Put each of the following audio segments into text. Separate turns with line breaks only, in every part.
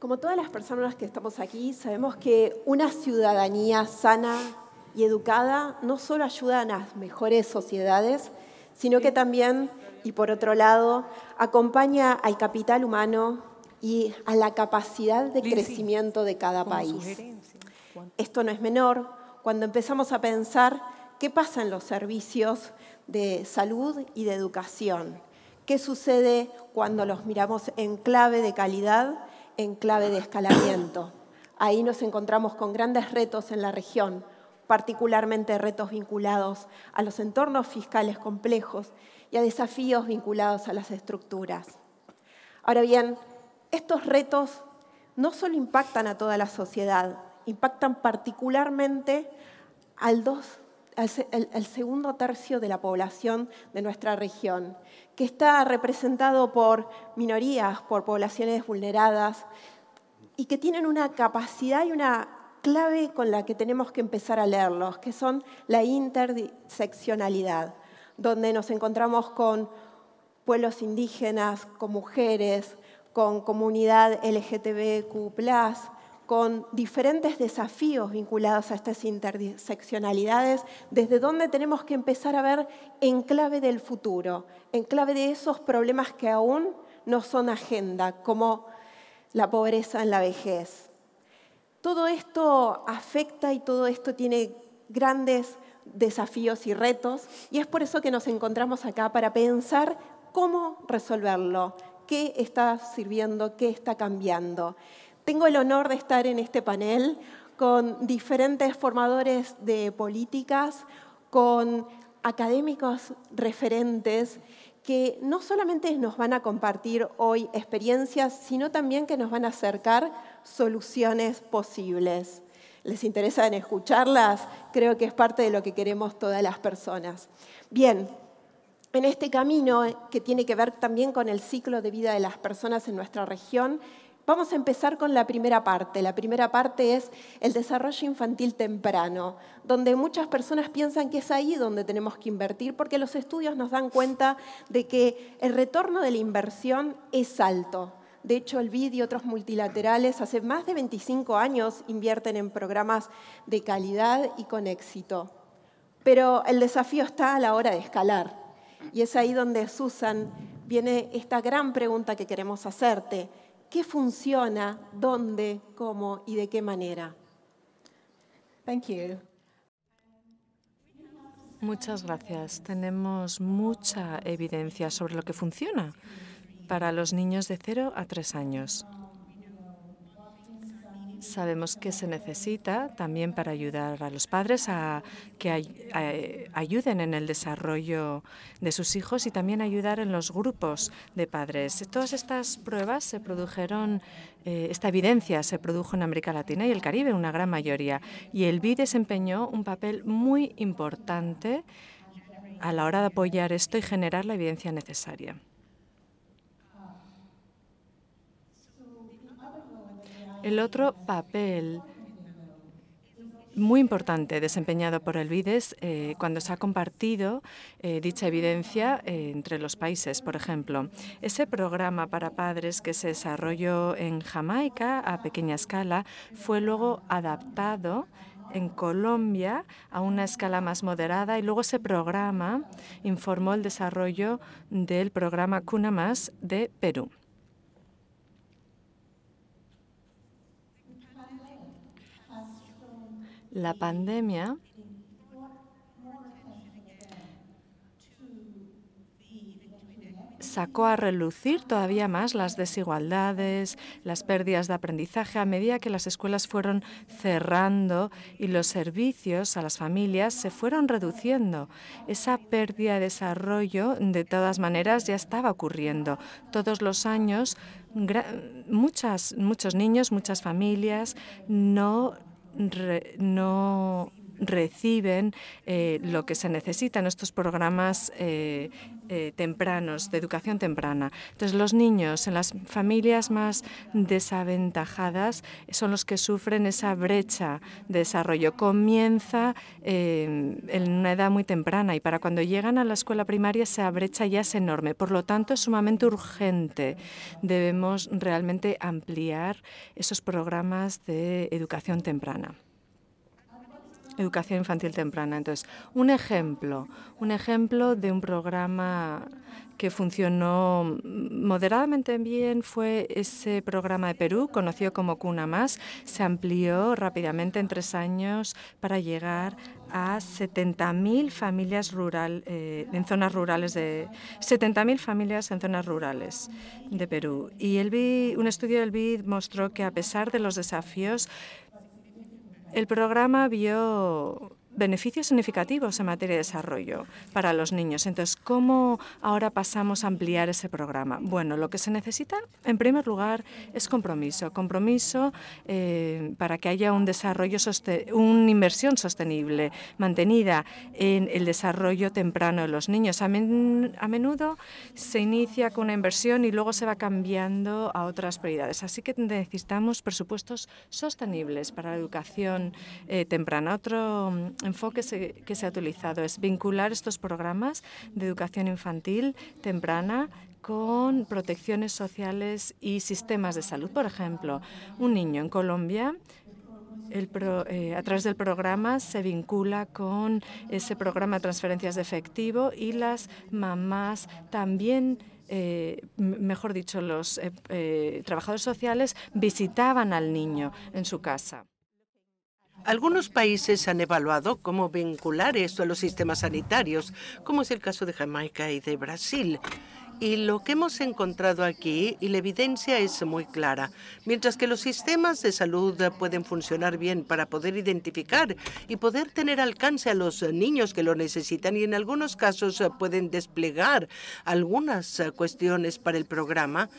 Como todas las personas que estamos aquí, sabemos que una ciudadanía sana y educada no solo ayuda a las mejores sociedades, sino que también, y por otro lado, acompaña al capital humano y a la capacidad de crecimiento de cada país. Esto no es menor cuando empezamos a pensar qué pasa en los servicios de salud y de educación, qué sucede cuando los miramos en clave de calidad en clave de escalamiento. Ahí nos encontramos con grandes retos en la región, particularmente retos vinculados a los entornos fiscales complejos y a desafíos vinculados a las estructuras. Ahora bien, estos retos no solo impactan a toda la sociedad, impactan particularmente al, segundo tercio de la población de nuestra región, que está representado por minorías, por poblaciones vulneradas, y que tienen una capacidad y una clave con la que tenemos que empezar a leerlos, que son la interseccionalidad, donde nos encontramos con pueblos indígenas, con mujeres, con comunidad LGTBQ+, con diferentes desafíos vinculados a estas interseccionalidades, desde donde tenemos que empezar a ver en clave del futuro, en clave de esos problemas que aún no son agenda, como la pobreza en la vejez. Todo esto afecta y todo esto tiene grandes desafíos y retos, y es por eso que nos encontramos acá para pensar cómo resolverlo, qué está sirviendo, qué está cambiando. Tengo el honor de estar en este panel con diferentes formadores de políticas, con académicos referentes que no solamente nos van a compartir hoy experiencias, sino también que nos van a acercar soluciones posibles. ¿Les interesa en escucharlas? Creo que es parte de lo que queremos todas las personas. Bien, en este camino que tiene que ver también con el ciclo de vida de las personas en nuestra región, Vamos a empezar con la primera parte. La primera parte es el desarrollo infantil temprano, donde muchas personas piensan que es ahí donde tenemos que invertir, porque los estudios nos dan cuenta de que el retorno de la inversión es alto. De hecho, el BID y otros multilaterales hace más de 25 años invierten en programas de calidad y con éxito. Pero el desafío está a la hora de escalar. Y es ahí donde, Susan, viene esta gran pregunta que queremos hacerte qué funciona, dónde, cómo y de qué manera.
Muchas gracias. Tenemos mucha evidencia sobre lo que funciona para los niños de 0 a 3 años. Sabemos que se necesita también para ayudar a los padres a que ayuden en el desarrollo de sus hijos y también ayudar en los grupos de padres. Todas estas pruebas se produjeron, eh, esta evidencia se produjo en América Latina y el Caribe, una gran mayoría, y el BI desempeñó un papel muy importante a la hora de apoyar esto y generar la evidencia necesaria. El otro papel muy importante desempeñado por el BIDES eh, cuando se ha compartido eh, dicha evidencia eh, entre los países, por ejemplo. Ese programa para padres que se desarrolló en Jamaica a pequeña escala fue luego adaptado en Colombia a una escala más moderada y luego ese programa informó el desarrollo del programa Cuna de Perú. La pandemia sacó a relucir todavía más las desigualdades, las pérdidas de aprendizaje a medida que las escuelas fueron cerrando y los servicios a las familias se fueron reduciendo. Esa pérdida de desarrollo de todas maneras ya estaba ocurriendo. Todos los años muchas, muchos niños, muchas familias no re, no reciben eh, lo que se necesita en estos programas eh, eh, tempranos, de educación temprana. Entonces, los niños en las familias más desaventajadas son los que sufren esa brecha de desarrollo. Comienza en una edad muy temprana y para cuando llegan a la escuela primaria esa brecha ya es enorme. Por lo tanto, es sumamente urgente. Debemos realmente ampliar esos programas de educación temprana educación infantil temprana. Entonces, un ejemplo, un ejemplo de un programa que funcionó moderadamente bien fue ese programa de Perú, conocido como Cuna Más. Se amplió rápidamente en tres años para llegar a 70.000 familias rural, eh, en zonas rurales de 70.000 familias en zonas rurales de Perú. Y el un estudio del BID mostró que a pesar de los desafíos, el programa vio beneficios significativos en materia de desarrollo para los niños. Entonces, ¿cómo ahora pasamos a ampliar ese programa? Bueno, lo que se necesita, en primer lugar, es compromiso. Compromiso eh, para que haya un desarrollo, una inversión sostenible, mantenida en el desarrollo temprano de los niños. A, menudo se inicia con una inversión y luego se va cambiando a otras prioridades. Así que necesitamos presupuestos sostenibles para la educación eh, temprana. Otro enfoque que se ha utilizado es vincular estos programas de educación infantil temprana con protecciones sociales y sistemas de salud. Por ejemplo, un niño en Colombia eh, a través del programa se vincula con ese programa de transferencias de efectivo y las mamás también eh, mejor dicho, los eh, trabajadores sociales visitaban al niño en
su casa. Algunos países han evaluado cómo vincular esto a los sistemas sanitarios, como es el caso de Jamaica y de Brasil. Y lo que hemos encontrado aquí, y la evidencia es muy clara, mientras que los sistemas de salud pueden funcionar bien para poder identificar y poder tener alcance a los niños que lo necesitan y en algunos casos pueden desplegar algunas cuestiones para el programa,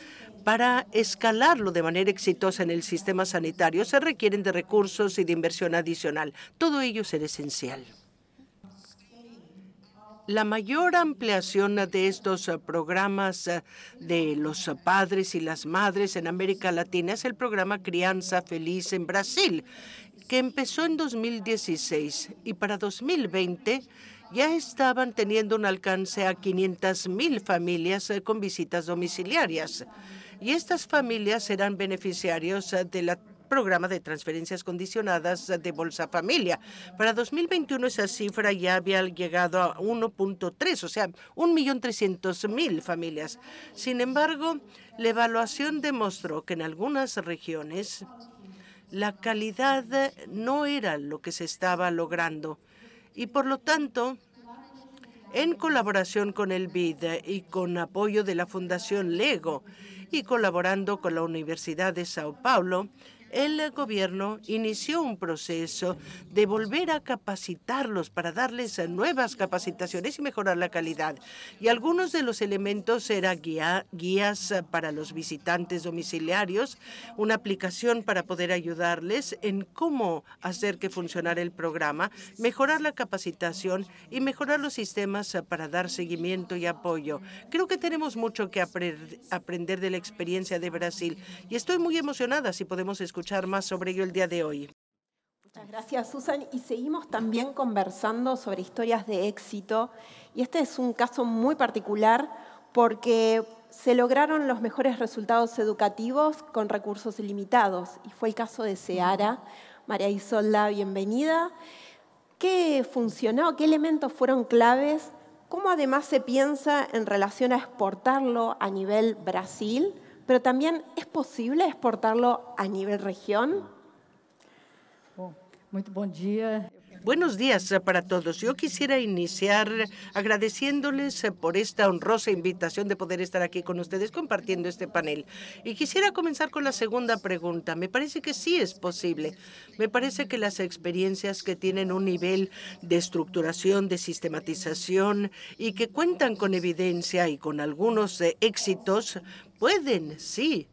para escalarlo de manera exitosa en el sistema sanitario se requieren de recursos y de inversión adicional. Todo ello es esencial. La mayor ampliación de estos eh, programas eh, de los padres y las madres en América Latina es el programa Crianza Feliz en Brasil, que empezó en 2016 y para 2020 ya estaban teniendo un alcance a 500.000 familias eh, con visitas domiciliarias. Y estas familias serán beneficiarios de la programa de transferencias condicionadas de Bolsa Familia. Para 2021 esa cifra ya había llegado a 1.3, o sea, 1.300.000 familias. Sin embargo, la evaluación demostró que en algunas regiones la calidad no era lo que se estaba logrando y por lo tanto en colaboración con el BID y con apoyo de la Fundación Lego y colaborando con la Universidad de Sao Paulo, el gobierno inició un proceso de volver a capacitarlos para darles nuevas capacitaciones y mejorar la calidad. Y algunos de los elementos eran guías para los visitantes domiciliarios, una aplicación para poder ayudarles en cómo hacer que funcionara el programa, mejorar la capacitación y mejorar los sistemas para dar seguimiento y apoyo. Creo que tenemos mucho que aprender de la experiencia de Brasil y estoy muy emocionada si podemos escuchar escuchar más sobre ello el día de hoy.
Muchas gracias, Susan. Y seguimos también conversando sobre historias de éxito. Y este es un caso muy particular porque se lograron los mejores resultados educativos con recursos limitados. Y fue el caso de Seara. María Isolda, bienvenida. ¿Qué funcionó? ¿Qué elementos fueron claves? ¿Cómo además se piensa en relación a exportarlo a nivel Brasil? pero también es posible exportarlo a nivel región.
Oh, muy Buenos días eh, para todos. Yo quisiera iniciar agradeciéndoles eh, por esta honrosa invitación de poder estar aquí con ustedes compartiendo este panel. Y quisiera comenzar con la segunda pregunta. Me parece que sí es posible. Me parece que las experiencias que tienen un nivel de estructuración, de sistematización y que cuentan con evidencia y con algunos eh, éxitos pueden, sí,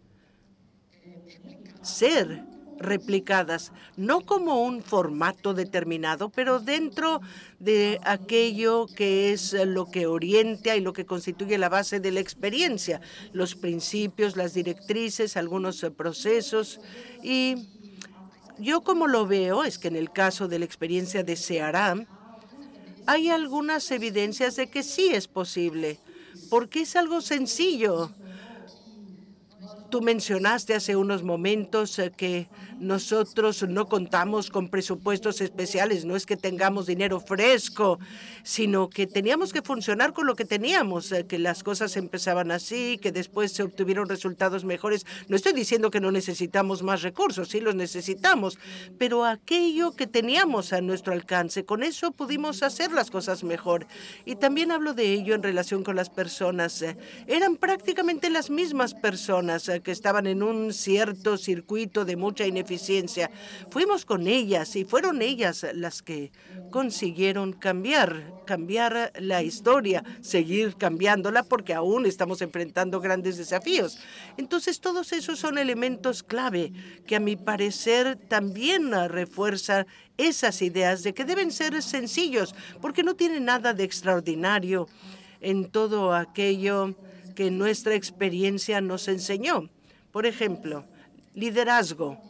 ser replicadas, no como un formato determinado, pero dentro de aquello que es lo que orienta y lo que constituye la base de la experiencia, los principios, las directrices, algunos procesos. Y yo como lo veo es que en el caso de la experiencia de Searam, hay algunas evidencias de que sí es posible, porque es algo sencillo Tú mencionaste hace unos momentos eh, que nosotros no contamos con presupuestos especiales. No es que tengamos dinero fresco, sino que teníamos que funcionar con lo que teníamos, eh, que las cosas empezaban así, que después se obtuvieron resultados mejores. No estoy diciendo que no necesitamos más recursos, sí los necesitamos, pero aquello que teníamos a nuestro alcance, con eso pudimos hacer las cosas mejor. Y también hablo de ello en relación con las personas. Eh, eran prácticamente las mismas personas que estaban en un cierto circuito de mucha ineficiencia. Fuimos con ellas y fueron ellas las que consiguieron cambiar, cambiar la historia, seguir cambiándola porque aún estamos enfrentando grandes desafíos. Entonces todos esos son elementos clave que a mi parecer también refuerzan esas ideas de que deben ser sencillos porque no tiene nada de extraordinario en todo aquello que nuestra experiencia nos enseñó. Por ejemplo, liderazgo.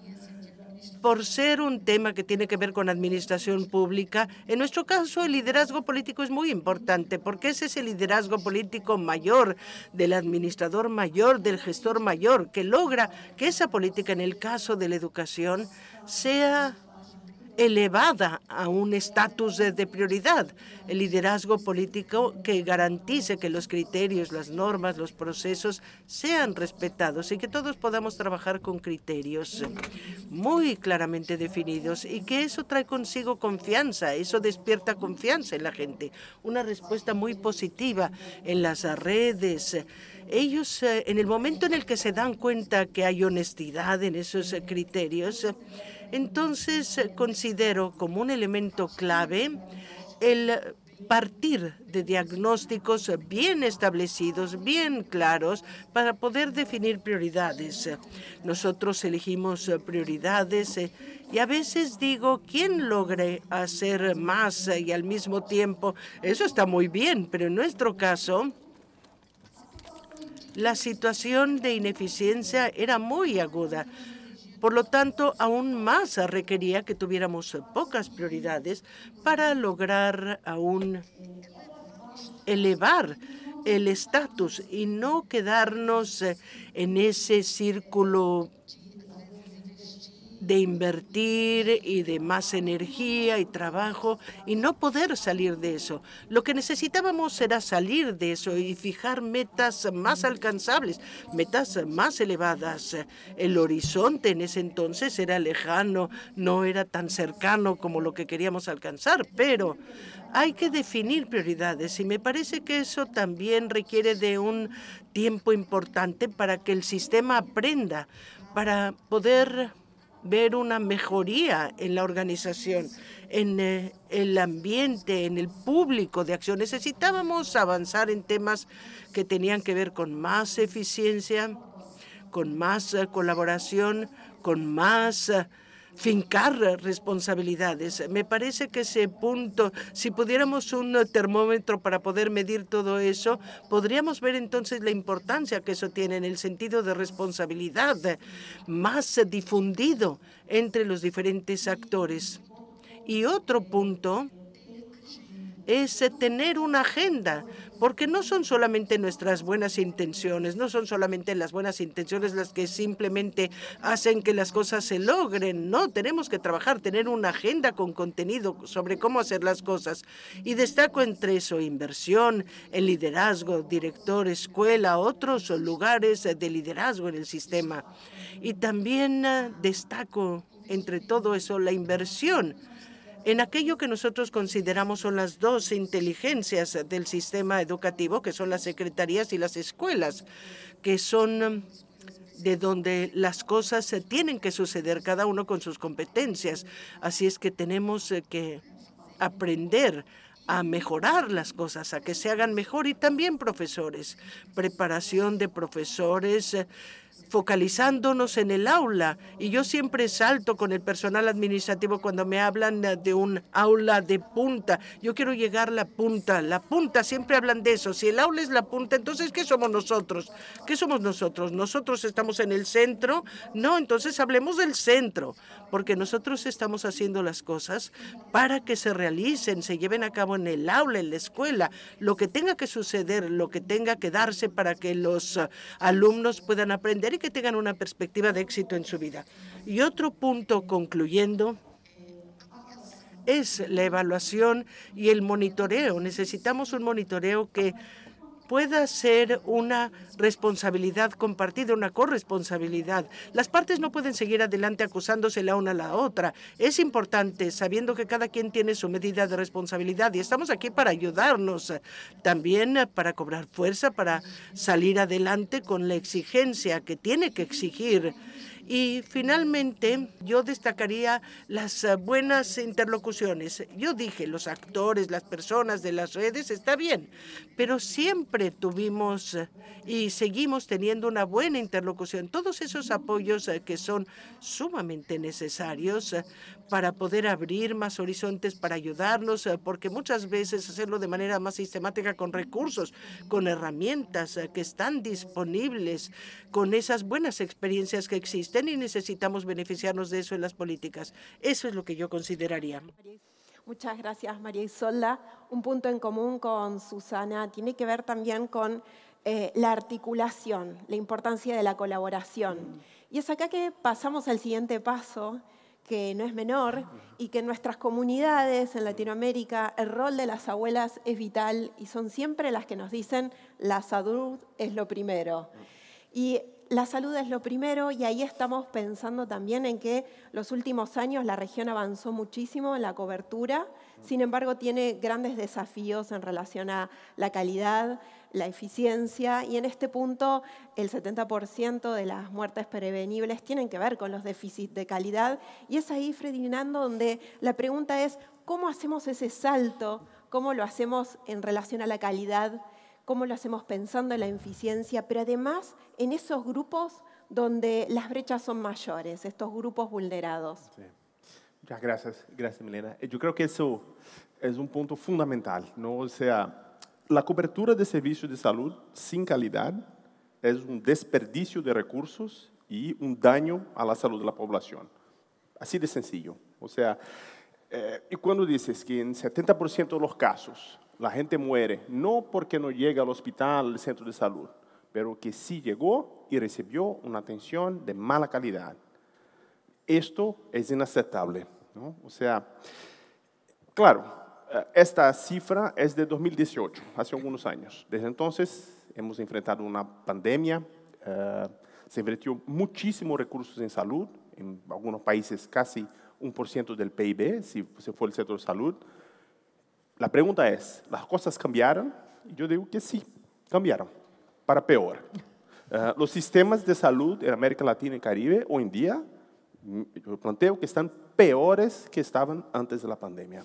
Por ser un tema que tiene que ver con administración pública, en nuestro caso el liderazgo político es muy importante porque ese es el liderazgo político mayor, del administrador mayor, del gestor mayor, que logra que esa política, en el caso de la educación, sea elevada a un estatus de prioridad, el liderazgo político que garantice que los criterios, las normas, los procesos sean respetados y que todos podamos trabajar con criterios muy claramente definidos y que eso trae consigo confianza, eso despierta confianza en la gente, una respuesta muy positiva en las redes ellos eh, en el momento en el que se dan cuenta que hay honestidad en esos eh, criterios, entonces eh, considero como un elemento clave el partir de diagnósticos bien establecidos, bien claros, para poder definir prioridades. Nosotros elegimos prioridades y a veces digo, ¿quién logre hacer más y al mismo tiempo? Eso está muy bien, pero en nuestro caso, la situación de ineficiencia era muy aguda. Por lo tanto, aún más requería que tuviéramos pocas prioridades para lograr aún elevar el estatus y no quedarnos en ese círculo de invertir y de más energía y trabajo y no poder salir de eso. Lo que necesitábamos era salir de eso y fijar metas más alcanzables, metas más elevadas. El horizonte en ese entonces era lejano, no era tan cercano como lo que queríamos alcanzar, pero hay que definir prioridades y me parece que eso también requiere de un tiempo importante para que el sistema aprenda, para poder ver una mejoría en la organización, en eh, el ambiente, en el público de acción. Necesitábamos avanzar en temas que tenían que ver con más eficiencia, con más eh, colaboración, con más eh, fincar responsabilidades. Me parece que ese punto, si pudiéramos un termómetro para poder medir todo eso, podríamos ver entonces la importancia que eso tiene en el sentido de responsabilidad más difundido entre los diferentes actores. Y otro punto es tener una agenda porque no son solamente nuestras buenas intenciones, no son solamente las buenas intenciones las que simplemente hacen que las cosas se logren, no, tenemos que trabajar, tener una agenda con contenido sobre cómo hacer las cosas. Y destaco entre eso inversión el liderazgo, director, escuela, otros lugares de liderazgo en el sistema. Y también ah, destaco entre todo eso la inversión en aquello que nosotros consideramos son las dos inteligencias del sistema educativo, que son las secretarías y las escuelas, que son um, de donde las cosas tienen que suceder, cada uno con sus competencias. Así es que tenemos eh, que aprender a mejorar las cosas, a que se hagan mejor y también profesores, preparación de profesores, eh, focalizándonos en el aula. Y yo siempre salto con el personal administrativo cuando me hablan eh, de un aula de punta. Yo quiero llegar a la punta, la punta, siempre hablan de eso. Si el aula es la punta, entonces ¿qué somos nosotros? ¿Qué somos nosotros? ¿Nosotros estamos en el centro? No, entonces hablemos del centro, porque nosotros estamos haciendo las cosas para que se realicen, se lleven a cabo en el aula, en la escuela, lo que tenga que suceder, lo que tenga que darse para que los eh, alumnos puedan aprender y que tengan una perspectiva de éxito en su vida. Y otro punto concluyendo es la evaluación y el monitoreo. Necesitamos un monitoreo que pueda ser una responsabilidad compartida, una corresponsabilidad. Las partes no pueden seguir adelante acusándose la una a la otra. Es importante, sabiendo que cada quien tiene su medida de responsabilidad y estamos aquí para ayudarnos, también para cobrar fuerza, para salir adelante con la exigencia que tiene que exigir y finalmente, yo destacaría las eh, buenas interlocuciones. Yo dije, los actores, las personas de las redes, está bien, pero siempre tuvimos eh, y seguimos teniendo una buena interlocución. Todos esos apoyos eh, que son sumamente necesarios para poder abrir más horizontes, para ayudarnos, porque muchas veces hacerlo de manera más sistemática con recursos, con herramientas que están disponibles, con esas buenas experiencias que existen, y necesitamos beneficiarnos de eso en las políticas. Eso es lo que yo consideraría.
Muchas gracias, María Isolda. Un punto en común con Susana tiene que ver también con eh, la articulación, la importancia de la colaboración. Y es acá que pasamos al siguiente paso, que no es menor, y que en nuestras comunidades en Latinoamérica el rol de las abuelas es vital y son siempre las que nos dicen la salud es lo primero. Y la salud es lo primero y ahí estamos pensando también en que los últimos años la región avanzó muchísimo en la cobertura, sin embargo tiene grandes desafíos en relación a la calidad, la eficiencia y en este punto el 70% de las muertes prevenibles tienen que ver con los déficits de calidad y es ahí, Ferdinando, donde la pregunta es, ¿cómo hacemos ese salto? ¿Cómo lo hacemos en relación a la calidad? cómo lo hacemos pensando en la eficiencia, pero además en esos grupos donde las brechas son mayores, estos grupos vulnerados.
Muchas gracias, gracias Milena. Eh, yo creo que eso es un punto fundamental, ¿no? O sea, la cobertura de servicios de salud sin calidad es un desperdicio de recursos y un daño a la salud de la población. Así de sencillo. O sea, eh, y cuando dices que en 70% de los casos la gente muere, no porque no llega al hospital, al centro de salud, pero que sí llegó y recibió una atención de mala calidad. Esto es inaceptable. O sea, claro, eh, esta cifra es de 2018, hace algunos años. Desde entonces hemos enfrentado una pandemia, eh, se invirtió muchísimos recursos en salud, en algunos países casi un por ciento del PIB, si se fue el centro de salud. La pregunta es, ¿las cosas cambiaron? Yo digo que sí, cambiaron, para peor. Eh, los sistemas de salud en América Latina y Caribe hoy en día, mm, yo planteo que están peores que estaban antes de la pandemia.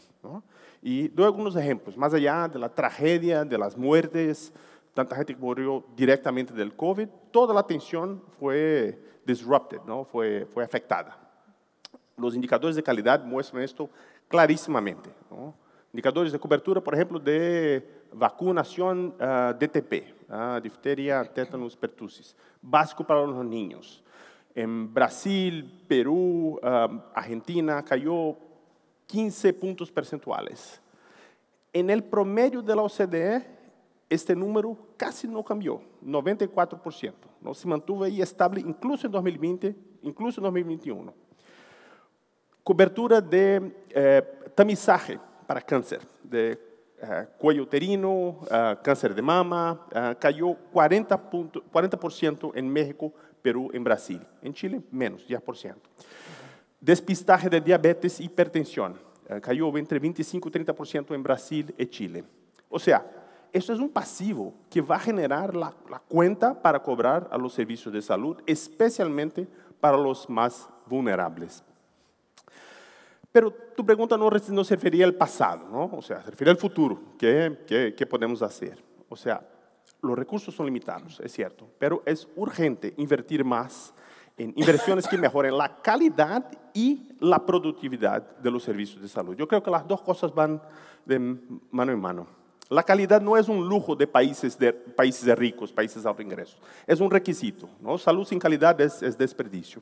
Y doy algunos ejemplos, más allá de la tragedia, de las muertes, tanta gente que murió directamente del COVID, toda la atención fue disrupted, ¿no? fue, fue afectada. Los indicadores de calidad muestran esto clarísimamente. Indicadores de cobertura, por ejemplo, de vacunación ah, DTP, ah, difteria, tétanos, pertussis, básico para los niños. En Brasil, Perú, ah, Argentina cayó 15 puntos percentuales. En el promedio de la OCDE, este número casi no cambió, 94%. ¿no? Se mantuvo ahí estable incluso en 2020, incluso en 2021. Cobertura de eh, tamizaje para cáncer de ah, cuello uterino, ah, cáncer de mama, ah, cayó 40%, 40 en México, Perú, en Brasil. En Chile, menos, 10%. Despistaje de diabetes, y hipertensión, cayó entre 25 y 30% en Brasil y Chile. O sea, esto es un pasivo que va a generar la cuenta para cobrar a los servicios de salud, especialmente para los más vulnerables. Pero tu pregunta no, se refería al pasado, ¿no? O sea, se refería al futuro. ¿Qué, podemos hacer? O sea, los recursos son limitados, es cierto, pero es urgente invertir más en inversiones que mejoren la calidad y la productividad de los servicios de salud. Yo creo que las dos cosas van de mano en mano. La calidad no es un lujo de países, de, países ricos, países de alto ingreso. Es un requisito. ¿no? Salud sin calidad es desperdicio.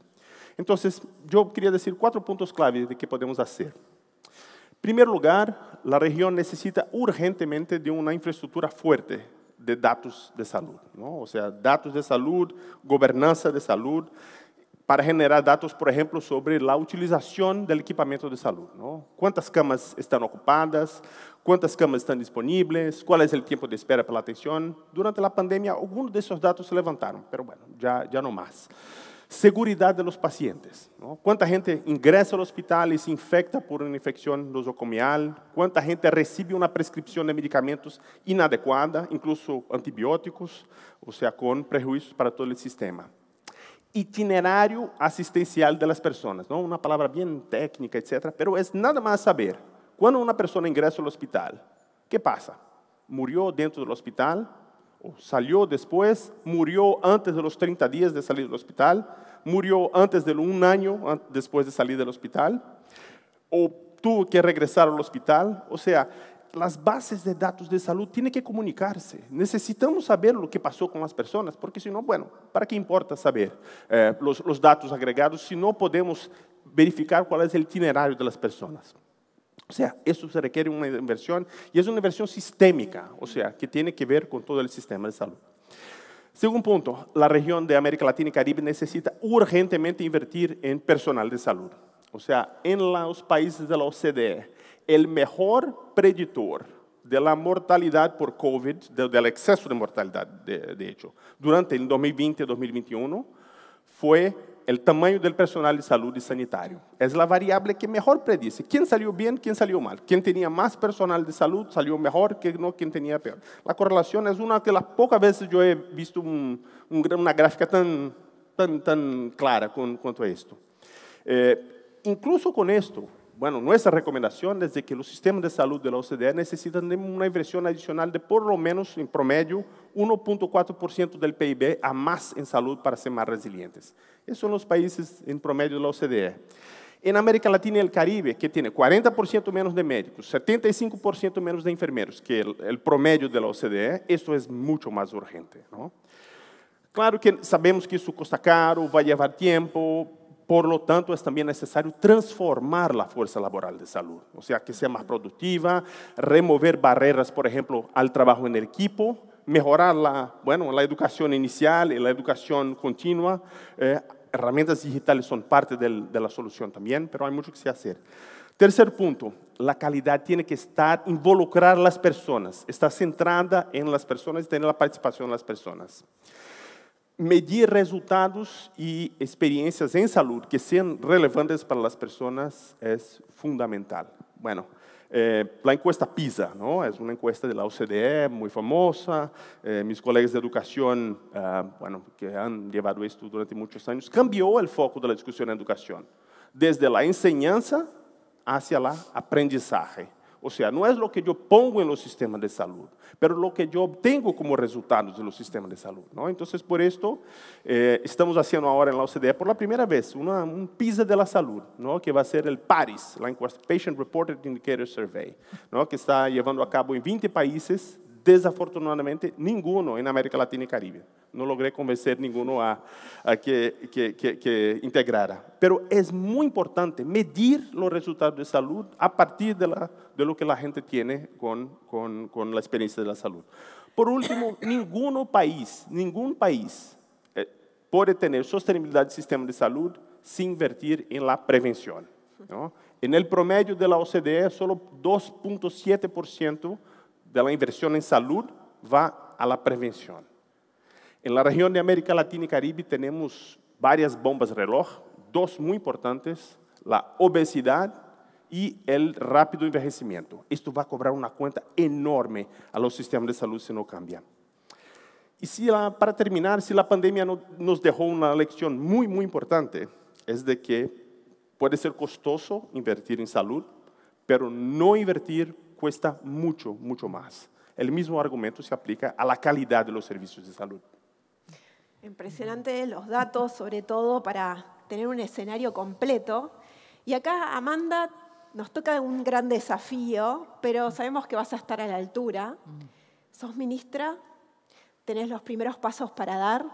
Entonces, yo quería decir cuatro puntos clave de qué podemos hacer. En primer lugar, la región necesita urgentemente de una infraestructura fuerte de datos de salud. ¿no? o sea, datos de salud, gobernanza de salud, para generar datos, por ejemplo, sobre la utilización del equipamiento de salud. ¿Cuántas camas están ocupadas, ¿Cuántas camas están disponibles? ¿Cuál es el tiempo de espera para la atención? Durante la pandemia, algunos de esos datos se levantaron, pero bueno, ya ya no más. Seguridad de los pacientes. ¿Cuánta gente ingresa al hospital y se infecta por una infección nosocomial? ¿Cuánta gente recibe una prescripción de medicamentos inadecuada, incluso antibióticos, o sea, con prejuicios para todo el sistema? Itinerario asistencial de las personas, una palabra bien técnica, etc. Pero es nada más saber, cuando una persona ingresa al hospital, ¿qué pasa? ¿Murió dentro del hospital? salió después, murió antes de los 30 días de salir del hospital, murió antes de un año después de salir del hospital, o tuvo que regresar al hospital. O sea, las bases de datos de salud tienen que comunicarse. Necesitamos saber lo que pasó con las personas, porque si no, bueno, ¿para qué importa saber eh, los datos agregados si no podemos verificar cuál es el itinerario de las personas? O sea, eso se requiere una inversión y es una inversión sistémica, o sea, que tiene que ver con todo el sistema de salud. Segundo punto, la región de América Latina y Caribe necesita urgentemente invertir en personal de salud. O sea, en los países de la OCDE, el mejor predictor de la mortalidad por COVID, del exceso de mortalidad, de, de hecho, durante el 2020-2021, fue el tamaño del personal de salud y sanitario. Es la variable que mejor predice quién salió bien, quién salió mal. quién tenía más personal de salud salió mejor que não quem tinha pior. A correlação é uma que pocas veces yo he visto una gráfica tan clara cuanto a esto. Eh, incluso con esto, bueno, nuestra recomendación es que los sistemas de salud de la OCDE necesitan una inversión adicional de por lo menos, en promedio, 1.4% del PIB a más en salud para ser más resilientes. Esos son los países en promedio de la OCDE. En América Latina y el Caribe, que tiene 40% menos de médicos, 75% menos de enfermeros que el, promedio de la OCDE, esto es mucho más urgente. Claro que sabemos que eso cuesta caro, va a llevar tiempo, por lo tanto, es también necesario transformar la fuerza laboral de salud, o sea, que sea más productiva, remover barreras, por ejemplo, al trabajo en el equipo, mejorar la, bueno, la educación inicial y la educación continua. Eh, herramientas digitales son parte de la solución también, pero hay mucho que se hacer. Tercer punto, la calidad tiene que estar, involucrar a las personas, está centrada en las personas y tener la participación de las personas. medir resultados e experiências em saúde que sejam relevantes para as pessoas é fundamental. Bueno, eh, é, encuesta PISA, não é uma encuesta de la OCDE muito famosa, eh, é, mis colegas de educação, eh, bueno, que han llevado isso durante muitos anos, cambiou o foco da discussão na educação. desde a ensinança, hacia el aprendizagem. O sea, não é o que eu pongo em os sistemas de saúde, pero o que eu obtengo como resultados de los sistemas de saúde. Então, por isso eh, estamos fazendo agora na la OCDE por la vez um un PISA de la salud, que vai ser o PARIS, la Patient Reported Indicator Survey, que está levando a cabo em 20 países, desafortunadamente nenhum em América Latina e Caribe. no logré convencer ninguno a, a que, integrara. Pero es muy importante medir los resultados de salud a partir de, lo que la gente tiene con, la experiencia de la salud. Por último, ningún país, ningún país eh, puede tener sostenibilidad del sistema de salud sin invertir en la prevención. En el promedio de la OCDE, solo 2.7% de la inversión en salud va a la prevención. En la región de América Latina y Caribe tenemos varias bombas reloj, dos muy importantes, la obesidad y el rápido envejecimiento. Esto va a cobrar una cuenta enorme a los sistemas de salud si no cambian. Y para terminar, si la pandemia nos dejó una lección muy, muy importante, es de que puede ser costoso invertir en salud, pero no invertir cuesta mucho, mucho más. El mismo argumento se aplica a la calidad de los servicios de salud.
Impresionante los datos, sobre todo para tener un escenario completo. Y acá, Amanda, nos toca un gran desafío, pero sabemos que vas a estar a la altura. Mm. Sos ministra, tenés los primeros pasos para dar,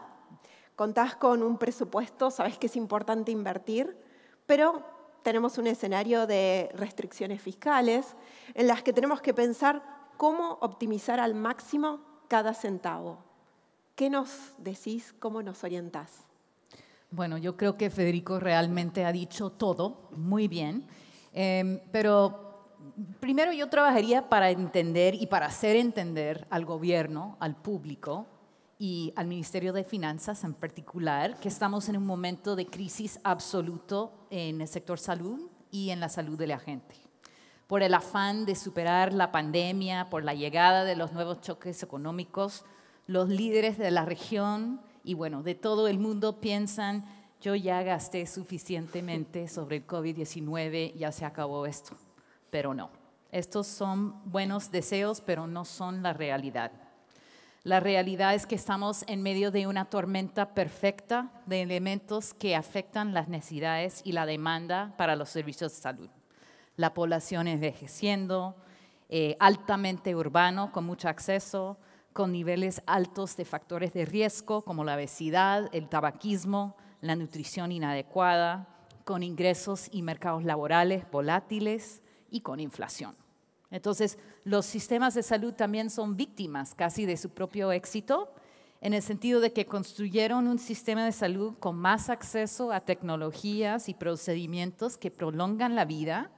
contás con un presupuesto, sabés que es importante invertir, pero tenemos un escenario de restricciones fiscales en las que tenemos que pensar cómo optimizar al máximo cada centavo. ¿Qué nos decís? ¿Cómo nos orientás?
Bueno, yo creo que Federico realmente ha dicho todo muy bien, em, pero primero yo trabajaría para entender y para hacer entender al gobierno, al público y al Ministerio de Finanzas en particular que estamos en un momento de crisis absoluto en el sector salud y en la salud de la gente por el afán de superar la pandemia, por la llegada de los nuevos choques económicos, los líderes de la región y bueno, de todo el mundo piensan, yo ya gasté suficientemente sobre el COVID-19, ya se acabó esto. Pero no, estos son buenos deseos, pero no son la realidad. La realidad es que estamos en medio de una tormenta perfecta de elementos que afectan las necesidades y la demanda para los servicios de salud. La población envejeciendo, eh, altamente urbano, con mucho acceso, con niveles altos de factores de riesgo como la obesidad, el tabaquismo, la nutrición inadecuada, con ingresos y mercados laborales volátiles y con inflación. Entonces, los sistemas de salud también son víctimas casi de su propio éxito, en el sentido de que construyeron un sistema de salud con más acceso a tecnologías y procedimientos que prolongan la vida,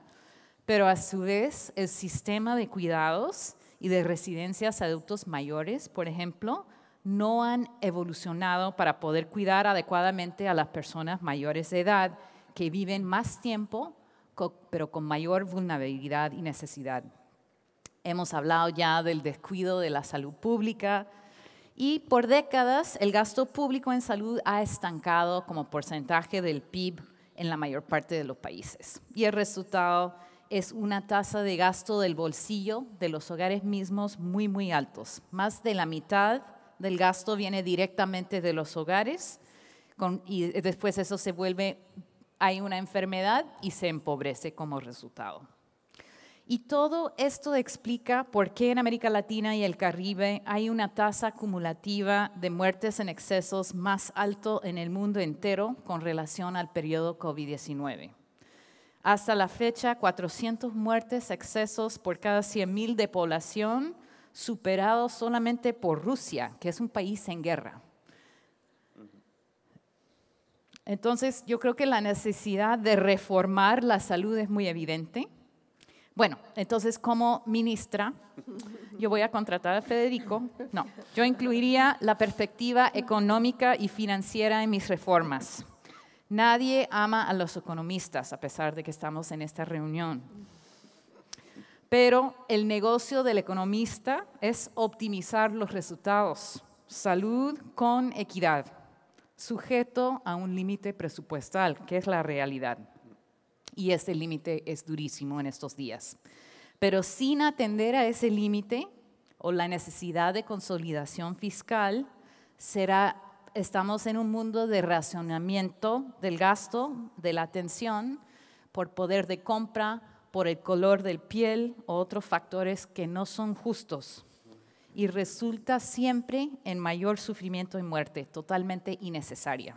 pero a su vez el sistema de cuidados y de residencias a adultos mayores, por ejemplo, no han evolucionado para poder cuidar adecuadamente a las personas mayores de edad que viven más tiempo, pero con mayor vulnerabilidad y necesidad. Hemos hablado ya del descuido de la salud pública y por décadas el gasto público en salud ha estancado como porcentaje del PIB en la mayor parte de los países. Y el resultado es una tasa de gasto del bolsillo de los hogares mismos muy, muy altos. Más de la mitad del gasto viene directamente de los hogares y después eso se vuelve, hay una enfermedad y se empobrece como resultado. Y todo esto explica por qué en América Latina y el Caribe hay una tasa acumulativa de muertes en excesos más alto en el mundo entero con relación al periodo COVID-19. Hasta la fecha, 400 muertes, excesos por cada 100.000 de población, superados solamente por Rusia, que es un país en guerra. Entonces, yo creo que la necesidad de reformar la salud es muy evidente. Bueno, entonces como ministra, yo voy a contratar a Federico. No, yo incluiría la perspectiva económica y financiera en mis reformas. Nadie ama a los economistas, a pesar de que estamos en esta reunión. Pero el negocio del economista es optimizar los resultados. Salud con equidad, sujeto a un límite presupuestal, que es la realidad. Y ese límite es durísimo en estos días. Pero sin atender a ese límite o la necesidad de consolidación fiscal, será estamos en un mundo de racionamiento del gasto, de la atención, por poder de compra, por el color del piel o otros factores que no son justos. Y resulta siempre en mayor sufrimiento y muerte, totalmente innecesaria.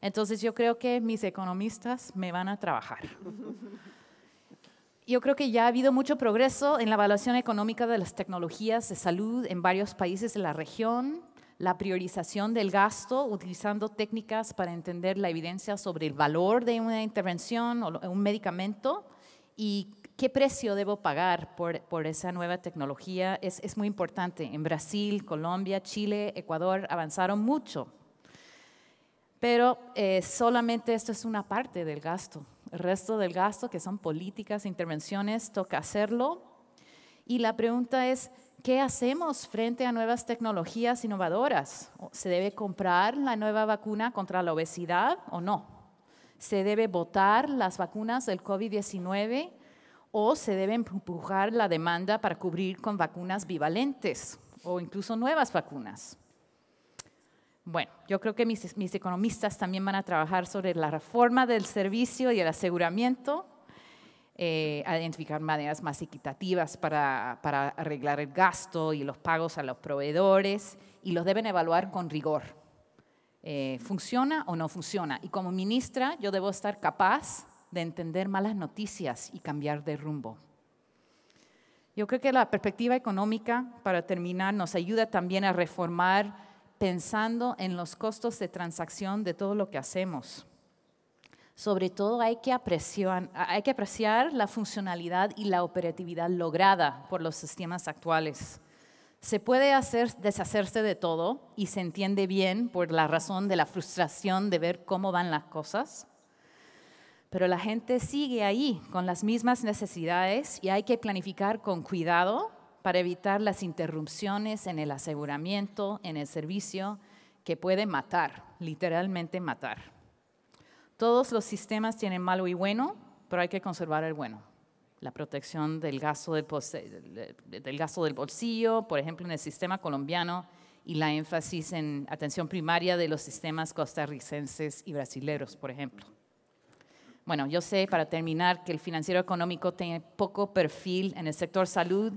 Entonces yo creo que mis economistas me van a trabajar. Yo creo que ya ha habido mucho progreso en la evaluación económica de las tecnologías de salud en varios países de la región la priorización del gasto utilizando técnicas para entender la evidencia sobre el valor de una intervención o un medicamento y qué precio debo pagar por, esa nueva tecnología. Es, muy importante. En Brasil, Colombia, Chile, Ecuador avanzaron mucho. Pero eh, solamente esto es una parte del gasto. El resto del gasto, que son políticas, intervenciones, toca hacerlo. Y la pregunta es, ¿Qué hacemos frente a nuevas tecnologías innovadoras? ¿Se debe comprar la nueva vacuna contra la obesidad o no? ¿Se debe votar las vacunas del COVID-19 o se debe empujar la demanda para cubrir con vacunas bivalentes o incluso nuevas vacunas? Bueno, yo creo que mis, mis economistas también van a trabajar sobre la reforma del servicio y el aseguramiento eh, a identificar maneras más equitativas para, para, arreglar el gasto y los pagos a los proveedores y los deben evaluar con rigor. Eh, ¿Funciona o no funciona? Y como ministra yo debo estar capaz de entender malas noticias y cambiar de rumbo. Yo creo que la perspectiva económica, para terminar, nos ayuda también a reformar pensando en los costos de transacción de todo lo que hacemos. Sobre todo hay que, apreciar, la funcionalidad y la operatividad lograda por los sistemas actuales. Se puede hacer, deshacerse de todo y se entiende bien por la razón de la frustración de ver cómo van las cosas, pero la gente sigue ahí con las mismas necesidades y hay que planificar con cuidado para evitar las interrupciones en el aseguramiento, en el servicio, que puede matar, literalmente matar. Todos los sistemas tienen malo y bueno, pero hay que conservar el bueno. La protección del gasto del, bolsillo, por ejemplo, en el sistema colombiano, y la énfasis en atención primaria de los sistemas costarricenses y brasileros, por ejemplo. Bueno, yo sé, para terminar, que el financiero económico tiene poco perfil en el sector salud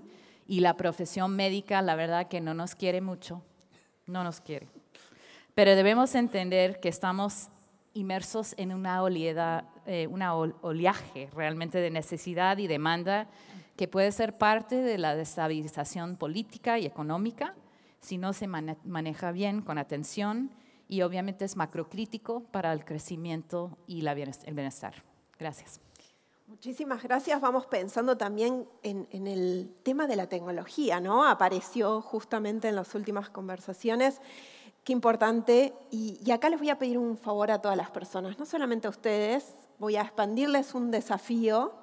y la profesión médica, la verdad que no nos quiere mucho, no nos quiere. Pero debemos entender que estamos inmersos en una oleada, eh, oleaje realmente de necesidad y demanda que puede ser parte de la desestabilización política y económica si no se maneja bien con atención y obviamente es macrocrítico para el crecimiento y el bienestar. Gracias. Muchísimas
gracias. Vamos pensando también en, en, el tema de la tecnología, ¿no? Apareció justamente en las últimas conversaciones. Qué importante. Y, acá les voy a pedir un favor a todas las personas, no solamente a ustedes, voy a expandirles un desafío.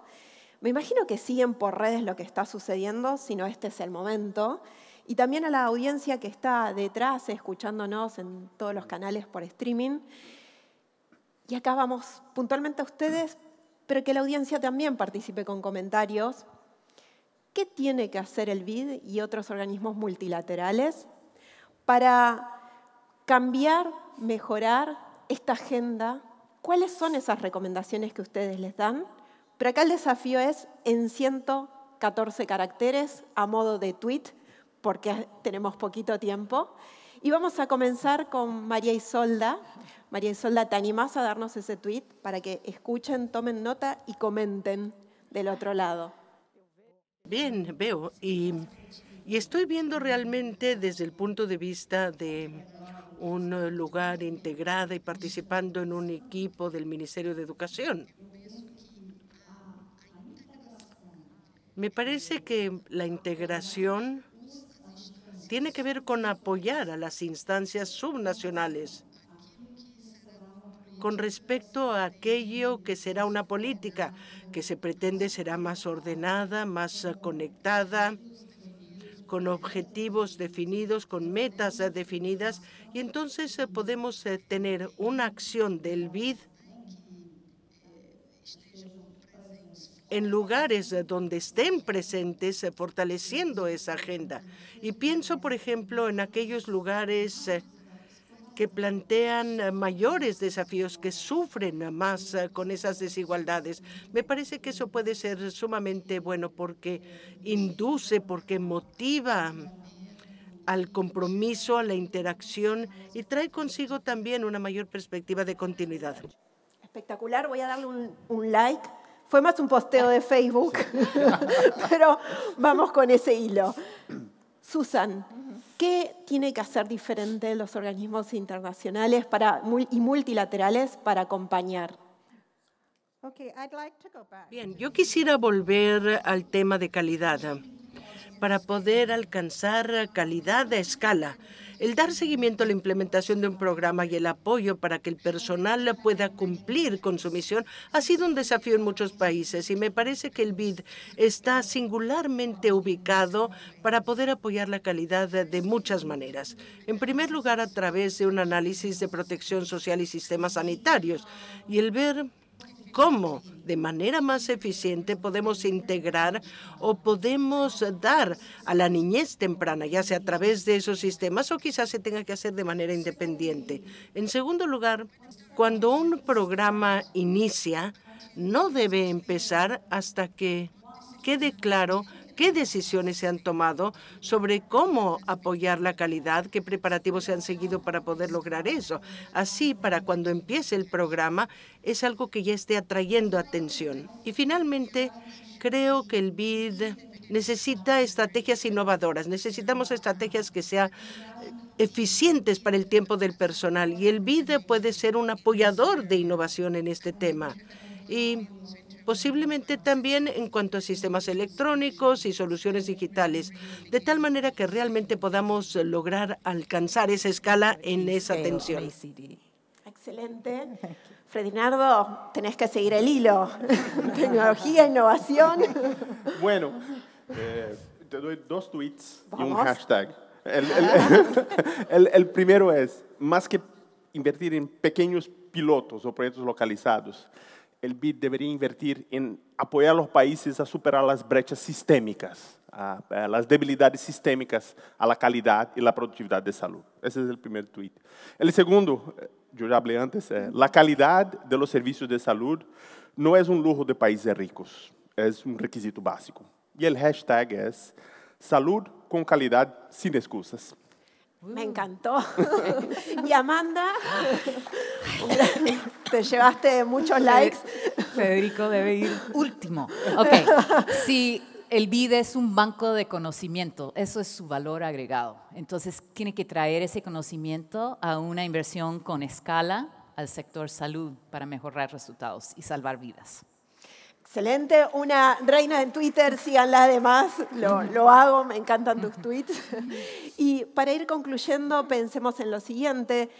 Me imagino que siguen por redes lo que está sucediendo, si no este es el momento. Y también a la audiencia que está detrás, escuchándonos en todos los canales por streaming. Y acá vamos puntualmente a ustedes, pero que la audiencia también participe con comentarios. ¿Qué tiene que hacer el BID y otros organismos multilaterales para cambiar, mejorar esta agenda, ¿cuáles son esas recomendaciones que ustedes les dan? Pero acá el desafío es en 114 caracteres a modo de tweet, porque tenemos poquito tiempo. Y vamos a comenzar con María Isolda. María Isolda, ¿te animás a darnos ese tweet para que escuchen, tomen nota y comenten del otro lado?
Bien, veo. y estoy viendo realmente desde el punto de vista de un lugar integrada y participando en un equipo del Ministerio de Educación. Me parece que la integración tiene que ver con apoyar a las instancias subnacionales con respecto a aquello que será una política que se pretende será más ordenada, más conectada, con objetivos definidos, con metas eh, definidas, y entonces eh, podemos eh, tener una acción del BID en lugares donde estén presentes, fortaleciendo esa agenda. Y pienso, por ejemplo, en aquellos lugares que plantean eh, mayores desafíos, que sufren eh, más eh, con esas desigualdades. Me parece que eso puede ser sumamente bueno porque induce, porque motiva al compromiso, a la interacción y trae consigo también una mayor perspectiva de continuidad.
Espectacular, voy a darle un, like. Fue más un posteo de ah. Facebook, pero vamos con ese hilo. Susan, ¿qué tiene que hacer diferente los organismos internacionales y multilaterales para acompañar?
Bien, yo quisiera volver al tema de calidad para poder alcanzar calidad a escala el dar seguimiento a la implementación de un programa y el apoyo para que el personal pueda cumplir con su misión ha sido un desafío en muchos países y me parece que el BID está singularmente ubicado para poder apoyar la calidad de muchas maneras. En primer lugar, a través de un análisis de protección social y sistemas sanitarios y el ver cómo de manera más eficiente podemos integrar o podemos dar a la niñez temprana, ya sea a través de esos sistemas o quizás se tenga que hacer de manera independiente. En segundo lugar, cuando un programa inicia, no debe empezar hasta que quede claro qué decisiones se han tomado sobre cómo apoyar la calidad, qué preparativos se han seguido para poder lograr eso. Así, para cuando empiece el programa, es algo que ya esté atrayendo atención. Y finalmente, creo que el BID necesita estrategias innovadoras. Necesitamos estrategias que sean eh, eficientes para el tiempo del personal y el BID puede ser un apoyador de innovación en este tema. Y posiblemente también en cuanto a sistemas electrónicos y soluciones digitales, de tal manera que realmente podamos lograr alcanzar esa escala en esa tensión.
Excelente. Fredinardo, tenés que seguir el hilo. Tecnología, innovación.
Bueno, eh, te doy dos tweets y un hashtag. Ah. el, primero es, más que invertir en pequeños pilotos o proyectos localizados, el BID debería invertir en apoyar a los países a superar las brechas sistémicas, a, a las debilidades sistémicas, a la calidad y la productividad de salud. Ese es el primer tweet. El segundo, eh, yo ya hablé antes, é: la calidad de los servicios de salud no es un lujo de países ricos, es un requisito básico. Y el hashtag es salud con calidad sin excusas.
Me uh. encantó. y Amanda, te llevaste muchos likes.
Federico debe ir último. Ok, si el BID es un banco de conocimiento, eso es su valor agregado. Entonces, tiene que traer ese conocimiento a una inversión con escala al sector salud para mejorar resultados y salvar vidas. Excelente,
una reina en Twitter, síganla además, lo, lo hago, me encantan tus tweets. Y para ir concluyendo, pensemos en lo siguiente,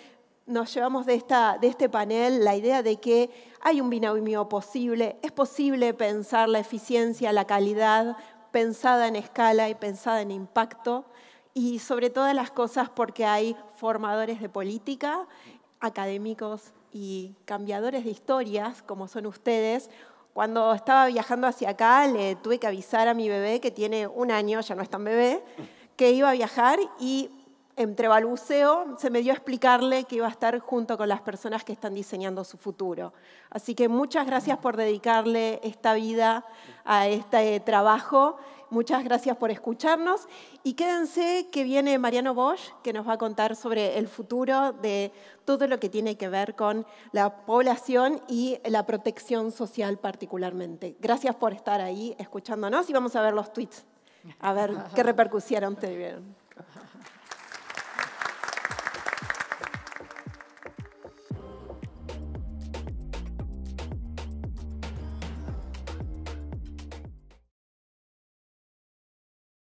nos llevamos de, esta, de este panel la idea de que hay un binomio posible, es posible pensar la eficiencia, la calidad, pensada en escala y pensada en impacto, y sobre todas las cosas porque hay formadores de política, académicos y cambiadores de historias, como son ustedes, cuando estaba viajando hacia acá, le tuve que avisar a mi bebé, que tiene un año, ya no es tan bebé, que iba a viajar y entre balbuceo, se me dio a explicarle que iba a estar junto con las personas que están diseñando su futuro. Así que muchas gracias por dedicarle esta vida a este trabajo Muchas gracias por escucharnos y quédense que viene Mariano Bosch, que nos va a contar sobre el futuro de todo lo que tiene que ver con la población y la protección social particularmente. Gracias por estar ahí escuchándonos y vamos a ver los tweets, a ver qué repercusión